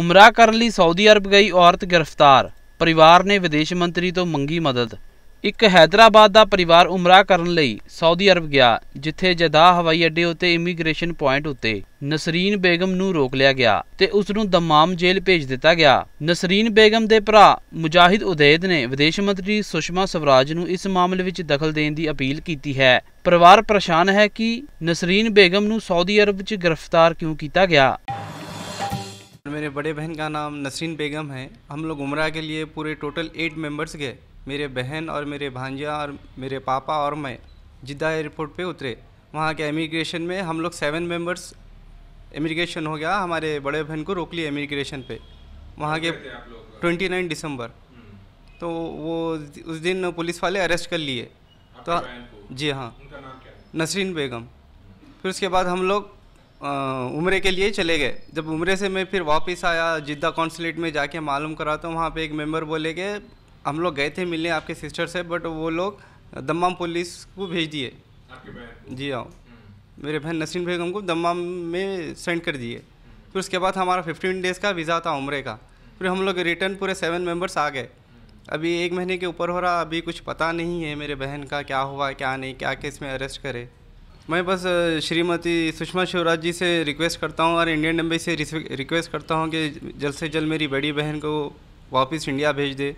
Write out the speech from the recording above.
ਉਮਰਾ ਕਰਨ ਲਈ Saudi Arab ਗਈ ਔਰਤ ਗ੍ਰਿਫਤਾਰ ਪਰਿਵਾਰ ਨੇ ਵਿਦੇਸ਼ ਮੰਤਰੀ ਤੋਂ ਮੰਗੀ ਮਦਦ ਇੱਕ ਹైదరాబాద్ ਦਾ ਪਰਿਵਾਰ ਉਮਰਾ ਕਰਨ ਲਈ ਸਾਊਦੀ ਅਰਬ ਗਿਆ ਜਿੱਥੇ ਜਦਾ ਹਵਾਈ ਅੱਡੇ ਉਤੇ ਇਮੀਗ੍ਰੇਸ਼ਨ ਪੁਆਇੰਟ ਉਤੇ ਨਸਰੀਨ ਬੇਗਮ ਨੂੰ ਰੋਕ ਲਿਆ ਗਿਆ ਤੇ ਉਸ ਨੂੰ ਦਮਾਮ ਜੇਲ੍ਹ ਭੇਜ ਦਿੱਤਾ ਗਿਆ ਨਸਰੀਨ ਬੇਗਮ ਦੇ ਭਰਾ ਮੁਜਾਹਿਦ ਉਦੈਦ ਨੇ ਵਿਦੇਸ਼ ਮੰਤਰੀ ਸੁਸ਼ਮਾ ਸਵਰਾਜ ਨੂੰ ਇਸ ਮਾਮਲੇ ਵਿੱਚ ਦਖਲ ਦੇਣ ਦੀ ਅਪੀਲ ਕੀਤੀ ਹੈ ਪਰਿਵਾਰ ਪਰੇਸ਼ਾਨ ਹੈ ਕਿ ਨਸਰੀਨ ਬੇਗਮ ਨੂੰ ਸਾਊਦੀ ਅਰਬ ਵਿੱਚ ਗ੍ਰਿਫਤਾਰ ਕਿਉਂ ਕੀਤਾ ਗਿਆ मेरे बड़े बहन का नाम नसरीन बेगम है हम लोग उमरा के लिए पूरे टोटल एट मेंबर्स गए मेरे बहन और मेरे भांजा और मेरे पापा और मैं जिद्दा एयरपोर्ट पे उतरे वहाँ के इमिग्रेशन में हम लोग सेवन मेंबर्स इमिग्रेशन हो गया हमारे बड़े बहन को रोक लिया इमिग्रेशन पे वहाँ के ट्वेंटी नाइन दिसंबर तो वो उस दिन पुलिस वाले अरेस्ट कर लिए तो जी हाँ नसरीन बेगम फिर उसके बाद हम लोग उम्र के लिए चले गए जब उम्र से मैं फिर वापस आया जिद्दा कौंसलेट में जाके मालूम करा तो वहाँ पे एक मेंबर बोले कि हम लोग गए थे मिलने आपके सिस्टर से बट वो लोग दम्माम पुलिस को भेज दिए जी हाँ हम्म। मेरे बहन नसीन बेगम को दम्माम में सेंड कर दिए हम्म। फिर उसके बाद हमारा फिफ्टीन डेज़ का वीज़ा था उम्र का हम्म। फिर हम लोग रिटर्न पूरे सेवन मेम्बर्स आ गए अभी एक महीने के ऊपर हो रहा अभी कुछ पता नहीं है मेरे बहन का क्या हुआ क्या नहीं क्या केस में अरेस्ट करे मैं बस श्रीमती सुषमा स्वराज जी से रिक्वेस्ट करता हूँ और इंडियन एम्बेसी से रिक्वेस्ट करता हूँ कि जल्द से जल्द मेरी बड़ी बहन को वापस इंडिया भेज दे